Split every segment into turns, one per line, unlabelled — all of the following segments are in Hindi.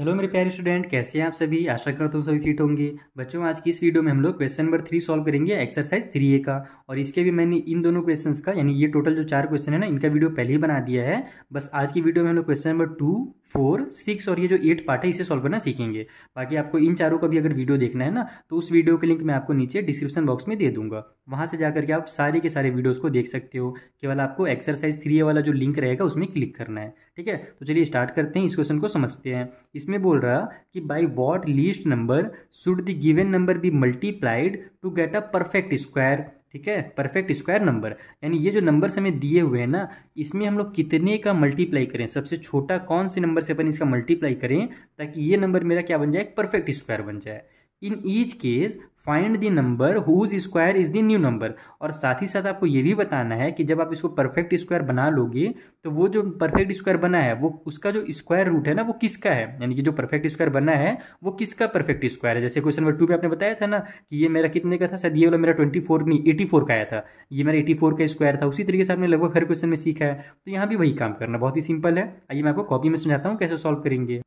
हेलो मेरे प्यारे स्टूडेंट कैसे हैं आप सभी आशा करता हूँ सभी फिट होंगे बच्चों आज की इस वीडियो में हम लोग क्वेश्चन नंबर थ्री सॉल्व करेंगे एक्सरसाइज थ्री ए का और इसके भी मैंने इन दोनों क्वेश्चंस का यानी ये टोटल जो चार क्वेश्चन है ना इनका वीडियो पहले ही बना दिया है बस आज की वीडियो में हम लोग question number two four six और ये जो एट पार्ट है इसे सॉल्व करना सीखेंगे बाकी आपको इन चारों का भी अगर वीडियो देखना है ना तो उस वीडियो के लिंक मैं आपको नीचे डिस्क्रिप्शन बॉक्स में दे दूंगा वहाँ से जाकर के आप सारे के सारे वीडियोज़ को देख सकते हो केवल आपको एक्सरसाइज थ्री ए वाला जो लिंक रहेगा उसमें क्लिक करना है ठीक है तो चलिए स्टार्ट करते हैं इस क्वेश्चन को समझते हैं इसमें बोल रहा कि by what least number should the given number be multiplied to get a perfect square ठीक है परफेक्ट स्क्वायर नंबर यानी ये जो नंबर हमें दिए हुए हैं ना इसमें हम लोग कितने का मल्टीप्लाई करें सबसे छोटा कौन से नंबर से अपन इसका मल्टीप्लाई करें ताकि ये नंबर मेरा क्या बन जाए परफेक्ट स्क्वायर बन जाए in each case find the number whose square is the new number और साथ ही साथ आपको ये भी बताना है कि जब आप इसको परफेक्ट स्क्वायर बना लोगे तो वो जो परफेक्ट स्क्वायर बना है वो उसका जो स्क्वायर रूट है ना वो किसका है यानी कि जो परफेक्ट स्क्वायर बना है वो किसका परफेक्ट स्क्वायर है जैसे क्वेश्चन नंबर टू पे आपने बताया था ना कि ये मेरा कितने का था शायद ये वाला मेरा ट्वेंटी फोर नहीं एटी फोर का आया था ये मेरा एटी फोर का स्क्वायर था उसी तरीके से आपने लगभग हर क्वेश्चन में सीखा है तो यहाँ भी वही काम करना बहुत ही सिंपल है आइए मैं आपको कॉपी में समझाता हूँ कैसे सॉल्व करेंगे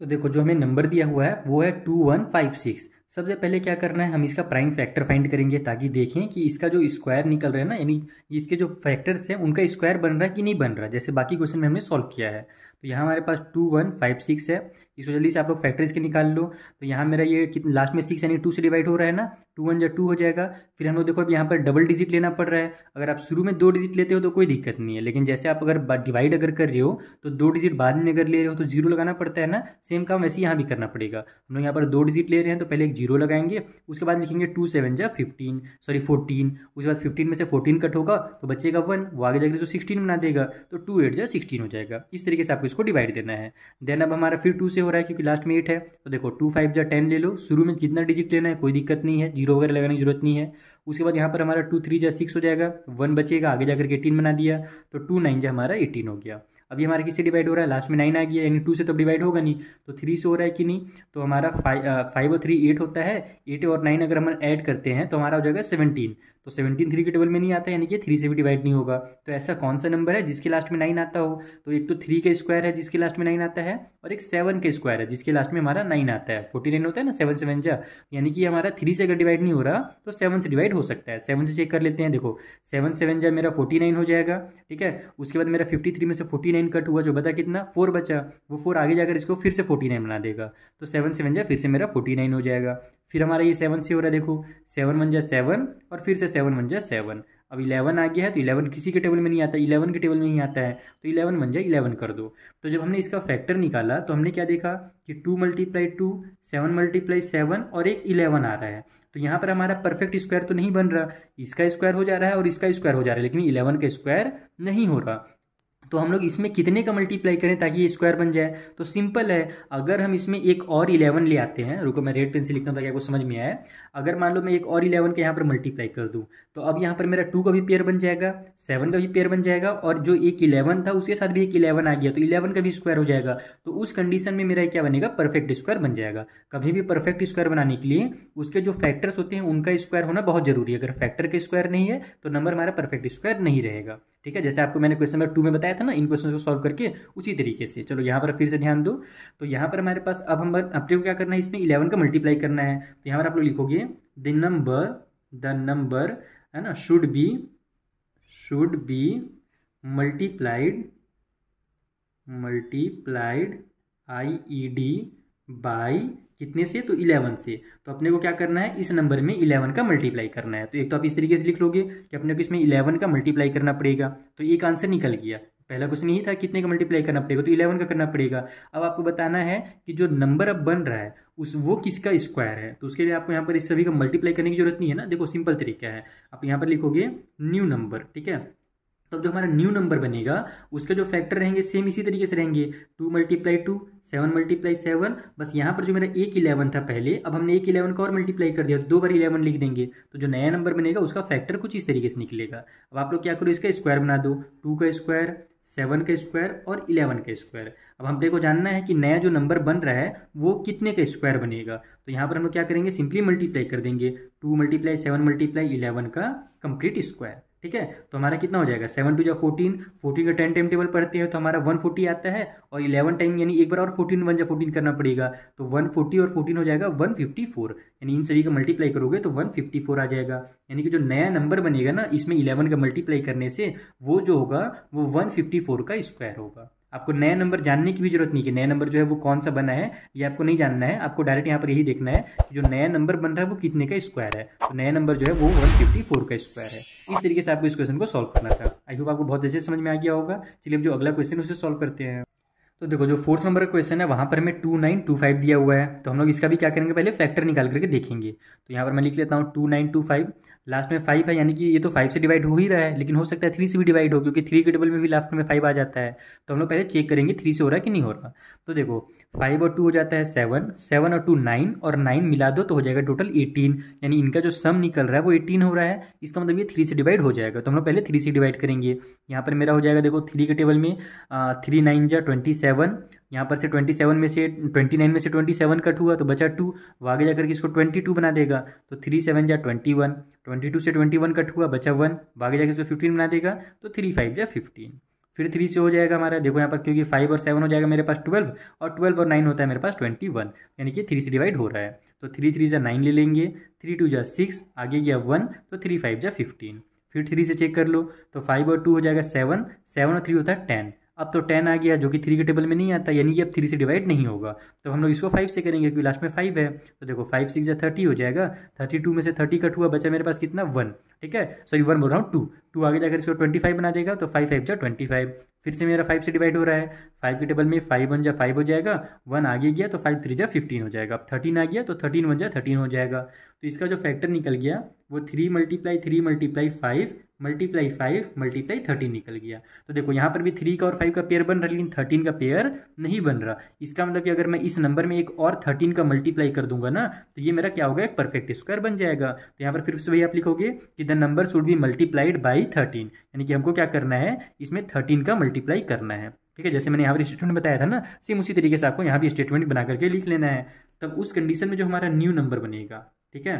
तो देखो जो हमें नंबर दिया हुआ है वो है टू वन फाइव सिक्स सबसे पहले क्या करना है हम इसका प्राइम फैक्टर फाइंड करेंगे ताकि देखें कि इसका जो स्क्वायर निकल रहा है ना यानी इसके जो फैक्टर्स हैं उनका स्क्वायर बन रहा है कि नहीं बन रहा जैसे बाकी क्वेश्चन में हमने सॉल्व किया है तो यहाँ हमारे पास टू वन फाइव सिक्स है इसको जल्दी से आप लोग फैक्ट्रीज के निकाल लो तो यहाँ मेरा ये कितना लास्ट में सिक्स यानी टू से डिवाइड हो रहा है ना टू वन या टू हो जाएगा फिर हम लोग देखो अब यहाँ पर डबल डिजिट लेना पड़ रहा है अगर आप शुरू में दो डिजिट लेते हो तो कोई दिक्कत नहीं है लेकिन जैसे आप अगर डिवाइड अगर कर रहे हो तो दो डिजिट बाद में अगर ले रहे हो तो जीरो लगाना पड़ता है ना सेम काम वैसे यहाँ भी करना पड़ेगा हम लोग यहाँ पर दो डिजिट ले रहे हैं तो पहले एक जीरो लगाएंगे उसके बाद लिखेंगे टू सेवन जा फिफ्टीन सॉरी फोर्टीन उसके बाद फिफ्टीन में से फोर्टीन कट होगा तो बच्चे का वन वो आगे जाकर जो सिक्सटीन बना देगा तो टू एट जब सिक्सटीन हो जाएगा इस तरीके से आपको इसको डिवाइड देना है देन अब हमारा फिर टू से हो रहा है क्योंकि लास्ट में एट है तो देखो टू फाइव या टेन ले लो शुरू में जितना डिजिट लेना है कोई दिक्कत नहीं है जीरो वगैरह लगाने की जरूरत नहीं है उसके बाद यहाँ पर हमारा टू थ्री या सिक्स हो जाएगा वन बचेगा आगे जाकर के एटीन बना दिया तो टू नाइन जो हमारा एटीन हो गया अभी हमारा किससे डिवाइड हो रहा है लास्ट में नाइन आ गया यानी टू से तो डिवाइड होगा नहीं तो थ्री से हो रहा है कि नहीं तो हमारा फाइव फाइव और थ्री एट होता है एट और नाइन अगर हम ऐड करते हैं तो हमारा हो जाएगा सेवनटीन तो सेवनटीन थ्री के टेबल में नहीं आता यानी कि थ्री से भी डिवाइड नहीं होगा तो ऐसा कौन सा नंबर है जिसके लास्ट में नाइन आता हो तो एक तो थ्री का स्क्वायर है जिसके लास्ट में नाइन आता है और एक सेवन का स्क्वायर है जिसके लास्ट में हमारा नाइन आता है फोर्टी नाइन होता है ना सेवन सेवन जा यानी कि हमारा थ्री से अगर डिवाइड नहीं हो रहा तो सेवन से डिवाइड हो सकता है सेवन से चेक कर लेते हैं देखो सेवन सेवन जा मेरा फोर्टी नाइन हो जाएगा ठीक है उसके बाद मेरा फिफ्टी थ्री में से फोर्टी नाइन कट हुआ जो बता कितना फोर बचा वो फोर आगे जाकर इसको फिर से फोर्टी नाइन बना देगा तो सेवन सेवन जा फिर से मेरा फोर्टी नाइन हो जाएगा फिर हमारा ये सेवन से हो रहा है देखो सेवन वन जा सेवन और फिर से सेवन वन जा सेवन अब इलेवन आ गया है तो इलेवन किसी के टेबल में नहीं आता इलेवन के टेबल में ही आता है तो इलेवन वन जा इलेवन कर दो तो जब हमने इसका फैक्टर निकाला तो हमने क्या देखा कि two multiply two seven multiply seven और एक इलेवन आ रहा है तो यहाँ पर हमारा परफेक्ट स्क्वायर तो नहीं बन रहा इसका स्क्वायर हो जा रहा है और इसका स्क्वायर हो जा रहा है लेकिन इलेवन का स्क्वायर नहीं हो रहा तो हम लोग इसमें कितने का मल्टीप्लाई करें ताकि ये स्क्वायर बन जाए तो सिंपल है अगर हम इसमें एक और इलेवन ले आते हैं रुको मैं रेड पेंसिल लिखता हूँ ताकि आपको समझ में आए अगर मान लो मैं एक और इलेवन का यहाँ पर मल्टीप्लाई कर दूँ तो अब यहाँ पर मेरा टू का भी पेयर बन जाएगा सेवन का भी पेयर बन जाएगा और जो एक इलेवन था उसके साथ भी एक इलेवन आ गया तो इलेवन का भी स्क्वायर हो जाएगा तो उस कंडीशन में मेरा क्या बनेगा परफेक्ट स्क्वायर बन जाएगा कभी भी परफेक्ट स्क्वायर बनाने के लिए उसके जो फैक्टर्स होते हैं उनका स्क्वायर होना बहुत जरूरी है अगर फैक्टर का स्क्वायर नहीं है तो नंबर हमारा परफेक्ट स्क्वायर नहीं रहेगा ठीक है जैसे आपको मैंने क्वेश्चन नंबर टू में बताया था ना इन क्वेश्चन को सॉल्व करके उसी तरीके से चलो यहाँ पर फिर से ध्यान दो तो यहाँ पर हमारे पास अब हम अपने को क्या करना है इसमें इलेवन का मल्टीप्लाई करना है तो यहाँ पर आप लोग लिखोगे द नंबर द नंबर है ना should be should be multiplied multiplied I E D by कितने से तो इलेवन से तो अपने को क्या करना है इस नंबर में इलेवन का मल्टीप्लाई करना है तो एक तो आप इस तरीके से लिख लोगे कि अपने को इसमें इलेवन का मल्टीप्लाई करना पड़ेगा तो एक आंसर निकल गया पहला क्वेश्चन यही था कितने का मल्टीप्लाई करना पड़ेगा तो इलेवन का करना पड़ेगा अब आपको बताना है कि जो नंबर अब बन रहा है उस वो किसका स्क्वायर है तो उसके लिए आपको यहाँ पर इस सभी का मल्टीप्लाई करने की जरूरत नहीं है ना देखो सिंपल तरीका है आप यहाँ पर लिखोगे न्यू नंबर ठीक है तब जो हमारा न्यू नंबर बनेगा उसके जो फैक्टर रहेंगे सेम इसी तरीके से रहेंगे two multiply two seven multiply seven बस यहाँ पर जो मेरा एक इलेवन था पहले अब हमने एक इलेवन को और मल्टीप्लाई कर दिया तो दो बार इलेवन लिख देंगे तो जो नया नंबर बनेगा उसका फैक्टर कुछ इस तरीके से निकलेगा अब आप लोग क्या करो इसका स्क्वायर बना दो टू का स्क्वायर सेवन का स्क्वायर और इलेवन का स्क्वायर अब हम देखो जानना है कि नया जो नंबर बन रहा है वो कितने का स्क्वायर बनेगा तो यहाँ पर हम लोग क्या करेंगे सिंपली मल्टीप्लाई कर देंगे two multiply seven multiply eleven का कंप्लीट स्क्वायर ठीक है तो हमारा कितना हो जाएगा सेवन टू जो फोर्टीन फोर्टीन का टेन टाइम टेबल पढ़ते हैं तो हमारा वन फोर्टी आता है और इलेवन टाइम यानी एक बार और फोर्टीन वन या फोर्टीन करना पड़ेगा तो वन फोर्टी और फोर्टीन हो जाएगा वन फिफ्टी फोर यानी इन सभी का मल्टीप्लाई करोगे तो वन फिफ्टी फोर आ जाएगा यानी कि जो नया नंबर बनेगा ना इसमें इलेवन का मल्टीप्लाई करने से वो जो होगा वो वन फिफ्टी फोर का स्क्वायर होगा आपको नया नंबर जानने की भी जरूरत नहीं कि नया नंबर जो है वो कौन सा बना है ये आपको नहीं जानना है आपको डायरेक्ट यहाँ पर यही देखना है जो नया नंबर बन रहा है वो कितने का स्क्वायर है तो नया नंबर जो है वो वन फिफ्टी फोर का स्क्वायर है इस तरीके से आपको इस क्वेश्चन को सॉल्व करना था आई होप आपको बहुत अच्छे समझ में आ गया होगा चलिए अब जो अगला क्वेश्चन उसे सॉल्व करते हैं तो देखो जो फोर्थ नंबर का क्वेश्चन है वहाँ पर हमें टू नाइन टू फाइव दिया हुआ है तो हम लोग इसका भी क्या करेंगे पहले फैक्टर निकाल करके देखेंगे तो यहाँ पर मैं लिख लेता हूँ two nine two five last में फाइव है यानी कि ये तो फाइव से डिवाइड हो ही रहा है लेकिन हो सकता है थ्री से भी डिवाइड हो क्योंकि थ्री के टेबल में भी लास्ट में फाइव आ जाता है तो हम लोग पहले चेक करेंगे थ्री से हो रहा है कि नहीं हो रहा तो देखो फाइव और टू हो जाता है सेवन सेवन और टू नाइन और नाइन मिला दो तो हो जाएगा टोटल एटीन यानी इनका जो सम निकल रहा है वो एटीन हो रहा है इसका मतलब ये थ्री से डिवाइड हो जाएगा तो हम लोग पहले थ्री से डिवाइड करेंगे यहाँ पर मेरा हो जाएगा देखो थ्री के टेबल में थ्री नाइन जा ट्वेंटी सेवन यहाँ पर से ट्वेंटी सेवन में से ट्वेंटी नाइन में से ट्वेंटी सेवन कट हुआ तो बचा टू वो आगे जाकर के इसको ट्वेंटी टू बना देगा तो थ्री सेवन जा ट्वेंटी वन ट्वेंटी टू से ट्वेंटी वन कट हुआ बचा वन वो आगे जाकर इसको फिफ्टीन बना देगा तो थ्री फाइव जा फिफ्टीन फिर थ्री से हो जाएगा हमारा देखो यहाँ पर क्योंकि फाइव और सेवन हो जाएगा मेरे पास ट्वेल्व और ट्वेल्व और नाइन होता है मेरे पास ट्वेंटी वन यानी कि थ्री से डिवाइड हो रहा है तो थ्री थ्री जा नाइन ले लेंगे थ्री टू जा सिक्स आगे गया वन तो थ्री फाइव जा फिफ्टीन फिर थ्री से चेक कर लो तो फाइव और टू हो जाएगा सेवन सेवन और थ्री होता है टेन अब तो टेन आ गया जो कि थ्री के टेबल में नहीं आता यानी कि अब थ्री से डिवाइड नहीं होगा तो हम लोग इसको फाइव से करेंगे क्योंकि लास्ट में फाइव है तो देखो फाइव सिक्स या थर्टी हो जाएगा थर्टी टू में से थर्टी कट हुआ बचा मेरे पास कितना वन ठीक है सॉरी वन बोल रहा हूँ टू टू आगे जाकर इसको ट्वेंटी फाइव बना देगा तो फाइव फाइव जा ट्वेंटी फाइव फिर से मेरा फाइव से डिवाइड हो रहा है फाइव के टेबल में फाइव वन जा फाइव हो जाएगा वन आगे गया तो फाइव थ्री जा फिफ्टीन हो जाएगा अब थर्टीन आ गया तो थर्टीन वन जा थर्टीन हो जाएगा तो इसका जो फैक्टर निकल गया वो three multiply three multiply five multiply five multiply thirteen निकल गया तो देखो यहाँ पर भी थ्री का और फाइव का पेयर बन रहा है लेकिन थर्टीन का पेयर नहीं बन रहा इसका मतलब कि अगर मैं इस नंबर में एक और थर्टीन का मल्टीप्लाई कर दूंगा ना तो ये मेरा क्या होगा एक परफेक्ट स्क्वायर बन जाएगा तो यहाँ पर फिर से वही आप लिखोगे कि the number should be multiplied by thirteen यानी कि हमको क्या करना है इसमें थर्टीन का मल्टीप्लाई करना है ठीक है जैसे मैंने यहाँ पर स्टेटमेंट बताया था ना सेम उसी तरीके से आपको यहाँ भी स्टेटमेंट बना करके लिख लेना है तब उस कंडीशन में जो हमारा न्यू नंबर बनेगा ठीक है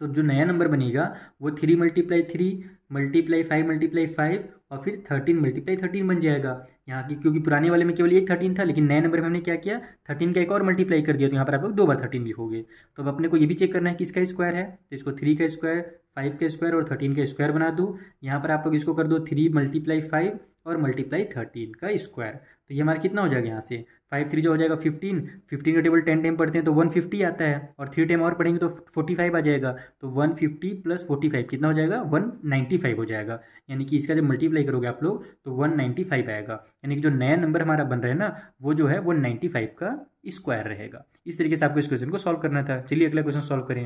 तो जो नया नंबर बनेगा वो three multiply three multiply five multiply five और फिर थर्टीन मल्टीप्लाई थर्टीन बन जाएगा यहाँ की क्योंकि पुराने वाले में केवल एक थर्टीन था लेकिन नए नंबर में हमने क्या किया थर्टीन का एक और मल्टीप्लाई कर दिया तो यहाँ पर आप लोग दो बार थर्टीन लिखोगे तो अब अपने को ये भी चेक करना है कि इसका स्क्वायर है तो इसको थ्री का स्क्वायर फाइव का स्क्वायर और थर्टीन का स्क्वायर बना दो यहाँ पर आप लोग इसको कर दो थ्री मल्टीप्लाई फाइव और मल्टीप्लाई थर्टीन का स्क्वायर तो ये हमारा कितना हो जाएगा यहाँ से फाइव थ्री जो हो जाएगा फिफ्टीन फिफ्टीन का टेबल टेन टाइम पढ़ते हैं तो वन फिफ्टी आता है और थ्री टाइम और पढ़ेंगे तो फोर्टी फाइव आ जाएगा तो one fifty plus forty five कितना हो जाएगा वन नाइन्टी फाइव हो जाएगा यानी कि इसका जब मल्टीप्लाई करोगे आप लोग तो वन नाइन्टी फाइव आएगा यानी कि जो नया नंबर हमारा बन रहा है ना वो जो है वो नाइन्टी फाइव का स्क्वायर रहेगा इस तरीके से आपको इस क्वेश्चन को सॉल्व करना था चलिए अगला क्वेश्चन सॉल्व करें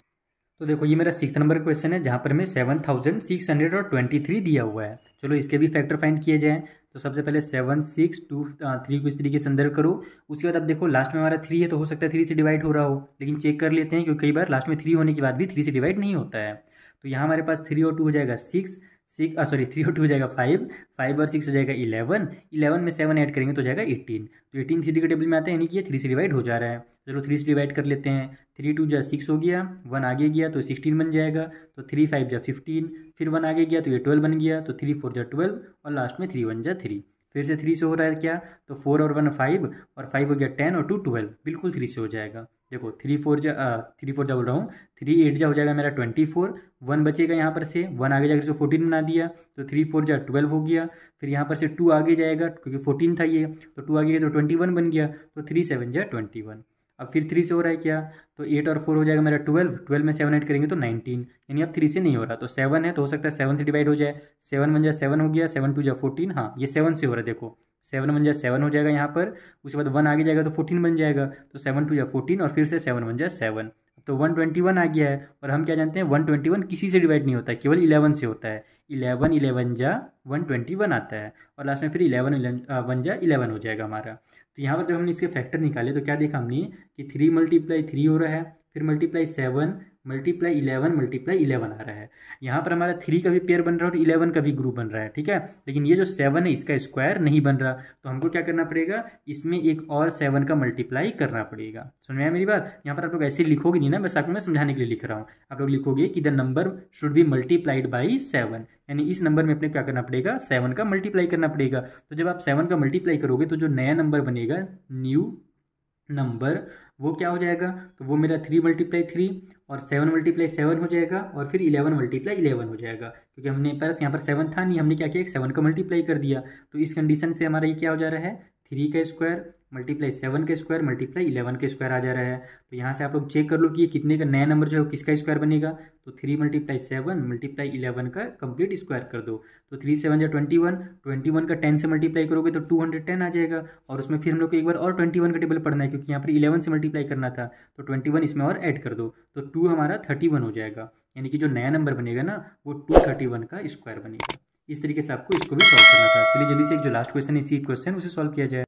तो देखो ये मेरा सिक्स नंबर क्वेश्चन है जहाँ पर हमें सेवन थाउजेंड सिक्स हंड्रेड और ट्वेंटी थ्री दिया हुआ है चलो इसके भी फैक्टर फाइंड किए जाएँ तो सबसे पहले सेवन सिक्स टू थ्री को इस तरीके से अंदर करो उसके बाद अब देखो लास्ट में हमारा थ्री है तो हो सकता है थ्री से डिवाइड हो रहा हो लेकिन चेक कर लेते हैं क्योंकि कई बार लास्ट में थ्री होने के बाद भी थ्री से डिवाइड नहीं होता है तो यहाँ हमारे पास थ्री और टू हो जाएगा सिक्स सिक्स सॉरी थ्री और टू हो जाएगा फाइव फाइव और सिक्स हो जाएगा इलेवन इलेवन में सेवन ऐड करेंगे तो हो जाएगा एटीन तो एटीन थ्री के टेबल में आते हैं यानी कि ये थ्री से डिवाइड हो जा रहा है चलो थ्री से डिवाइड कर लेते हैं थ्री टू जा सिक्स हो गया वन आगे गया तो सिक्सटीन बन जाएगा तो थ्री फाइव जा फिफ्टीन फिर वन आगे गया तो ये ट्वेल्व बन गया तो थ्री फोर जा ट्वेल्व और लास्ट में थ्री वन जा थ्री फिर से थ्री से हो रहा है क्या तो फोर और वन फाइव और फाइव हो गया टेन और टू ट्वेल्व बिल्कुल थ्री से हो जाएगा देखो थ्री फोर जा थ्री फोर जा बोल रहा हूँ थ्री एट जा हो जाएगा मेरा ट्वेंटी फोर वन बचेगा यहाँ पर से वन आगे जाकर इसको फोर्टीन बना दिया तो थ्री फोर जा ट्वेल्व हो गया फिर यहाँ पर से टू आगे जाएगा क्योंकि फोर्टीन था ये तो टू आगे गया तो ट्वेंटी वन बन गया तो थ्री सेवन जा ट्वेंटी वन अब फिर थ्री से हो रहा है क्या तो एट और फोर हो जाएगा मेरा ट्वेल्व ट्वेल्व में सेवन एट करेंगे तो नाइनटीन यानी अब थ्री से नहीं हो रहा तो सेवन है तो हो सकता है सेवन से डिवाइड हो जाए सेवन वन जाए सेवन हो गया सेवन टू जाए फोर्टीन हाँ ये सेवन से हो रहा है देखो सेवन वन जाए सेवन हो जाएगा यहाँ पर उसके बाद वन आगे जाएगा तो फोर्टीन बन जाएगा तो सेवन टू या फोर्टीन और फिर से सेवन बन जाए सेवन तो वन ट्वेंटी वन आ गया है और हम क्या जानते हैं वन ट्वेंटी वन किसी से डिवाइड नहीं होता है केवल इलेवन से होता है इलेवन इलेवन जा वन ट्वेंटी वन आता है और लास्ट में फिर इलेवन वन जा इलेवन हो जाएगा हमारा तो यहाँ पर जब हमने इसके फैक्टर निकाले तो क्या देखा हमने कि थ्री मल्टीप्लाई थ्री हो रहा है फिर multiply seven multiply eleven multiply eleven आ रहा है यहाँ पर हमारा थ्री का भी पेयर बन रहा है और इलेवन का भी ग्रुप बन रहा है ठीक है लेकिन ये जो सेवन है इसका स्क्वायर नहीं बन रहा तो हमको क्या करना पड़ेगा इसमें एक और सेवन का मल्टीप्लाई करना पड़ेगा समझ में आया मेरी बात यहाँ पर आप लोग ऐसे लिखोगे नहीं ना बस आपको मैं समझाने के लिए लिख रहा हूँ आप लोग लिखोगे कि the number should be multiplied by seven यानी इस नंबर में अपने क्या करना पड़ेगा सेवन का मल्टीप्लाई करना पड़ेगा तो जब आप सेवन का मल्टीप्लाई करोगे तो जो नया नंबर बनेगा न्यू नंबर वो क्या हो जाएगा तो वो मेरा थ्री मल्टीप्लाई थ्री और सेवन मल्टीप्लाई सेवन हो जाएगा और फिर इलेवन मल्टीप्लाई इलेवन हो जाएगा क्योंकि हमने पास यहाँ पर सेवन था नहीं हमने क्या किया एक सेवन का मल्टीप्लाई कर दिया तो इस कंडीशन से हमारा ये क्या हो जा रहा है थ्री का स्क्वायर मल्टीप्लाई सेवन का स्क्वायर मल्टीप्लाई इलेवन का स्क्वायर आ जा रहा है तो यहाँ से आप लोग चेक कर लो कि ये कितने का नया नंबर जो है किसका स्क्वायर बनेगा तो three multiply seven multiply eleven का कंप्लीट स्क्वायर कर दो तो थ्री सेवन जो ट्वेंटी वन ट्वेंटी वन का टेन से मल्टीप्लाई करोगे तो टू हंड्रेड टेन आ जाएगा और उसमें फिर हम लोग को एक बार और ट्वेंटी वन का टेबल पढ़ना है क्योंकि यहाँ पर इलेवन से मल्टीप्लाई करना था तो ट्वेंटी वन इसमें और ऐड कर दो तो टू हमारा थर्टी वन हो जाएगा यानी कि जो नया नंबर बनेगा ना वो टू थर्टी वन का स्क्वायर बनेगा इस तरीके से आपको इसको भी सॉल्व करना था चलिए जल्दी से एक जो लास्ट क्वेश्चन है इसी क्वेश्चन उसे सॉल्व किया जाए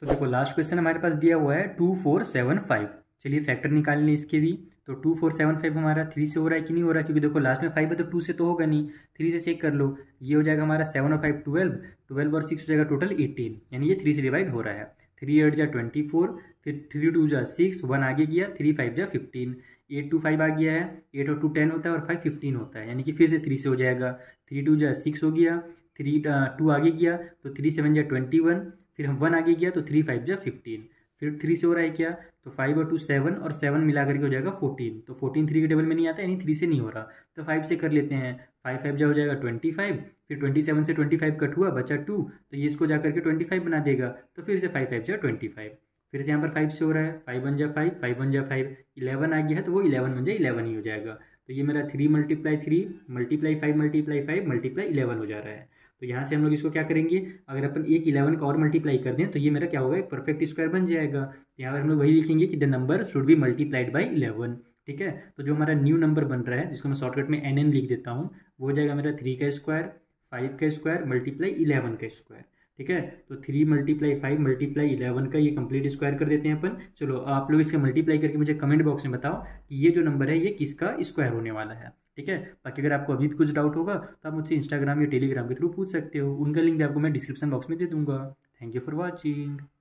तो देखो लास्ट क्वेश्चन हमारे पास दिया हुआ है टू फोर सेवन फाइव चलिए फैक्टर निकाल लें इसके भी तो टू फोर सेवन फाइव हमारा थ्री से हो रहा है कि नहीं हो रहा है क्योंकि देखो लास्ट में फाइव है तो टू से तो होगा नहीं थ्री से चेक कर लो ये हो जाएगा हमारा सेवन और फाइव ट्वेल्व ट्वेल्व और सिक्स हो जाएगा टोटल एटीन यानी ये थ्री से डिवाइड हो रहा है थ्री एट जा ट्वेंटी फोर फिर थ्री टू जा सिक्स वन आगे गया थ्री फाइव जा फिफ्टीन एट टू फाइव आ गया है एट और टू टेन होता है और फाइव फिफ्टीन होता है यानी कि फिर से थ्री से हो जाएगा थ्री टू जा सिक्स हो गया थ्री टू आगे गया तो थ्री सेवन जा ट्वेंटी वन फिर हम वन आगे गया तो थ्री फाइव जा फिफ्टीन फिर थ्री से हो रहा है क्या तो फाइव और टू सेवन और सेवन मिला करके हो जाएगा फोर्टीन तो फोर्टीन थ्री के टेबल में नहीं आता यानी थ्री से नहीं हो रहा तो फाइव से कर लेते हैं फाइव फाइव जा हो जाएगा ट्वेंटी फाइव फिर ट्वेंटी सेवन से ट्वेंटी फाइव कट हुआ बचा टू तो ये इसको जा करके ट्वेंटी फाइव बना देगा तो फिर से फाइव फाइव जा ट्वेंटी फाइव फिर से यहाँ पर फाइव से हो रहा है फाइव वन जा फाइव फाइव वन जा फाइव इलेवन आ गया है तो वो इलेवन वन जा इलेवन ही हो जाएगा तो ये मेरा three multiply three multiply five multiply five multiply eleven हो जा रहा है तो यहाँ से हम लोग इसको क्या करेंगे अगर अपन एक इलेवन का और मल्टीप्लाई कर दें तो ये मेरा क्या होगा एक परफेक्ट स्क्वायर बन जाएगा तो यहाँ पर हम लोग वही लिखेंगे कि the number should be multiplied by eleven ठीक है तो जो हमारा न्यू नंबर बन रहा है जिसको मैं शॉर्टकट में एन एन लिख देता हूँ वो हो जाएगा मेरा थ्री का स्क्वायर फाइव का स्क्वायर मल्टीप्लाई इलेवन का स्क्वायर ठीक है तो three multiply five multiply eleven का ये कंप्लीट स्क्वायर कर देते हैं अपन चलो आप लोग इसका मल्टीप्लाई करके मुझे कमेंट बॉक्स में बताओ कि ये जो नंबर है ये किसका स्क्वायर होने वाला है ठीक है बाकी अगर आपको अभी भी कुछ डाउट होगा तो आप मुझसे इंस्टाग्राम या टेलीग्राम के थ्रू पूछ सकते हो उनका लिंक भी आपको मैं डिस्क्रिप्शन बॉक्स में दे दूंगा थैंक यू फॉर वॉचिंग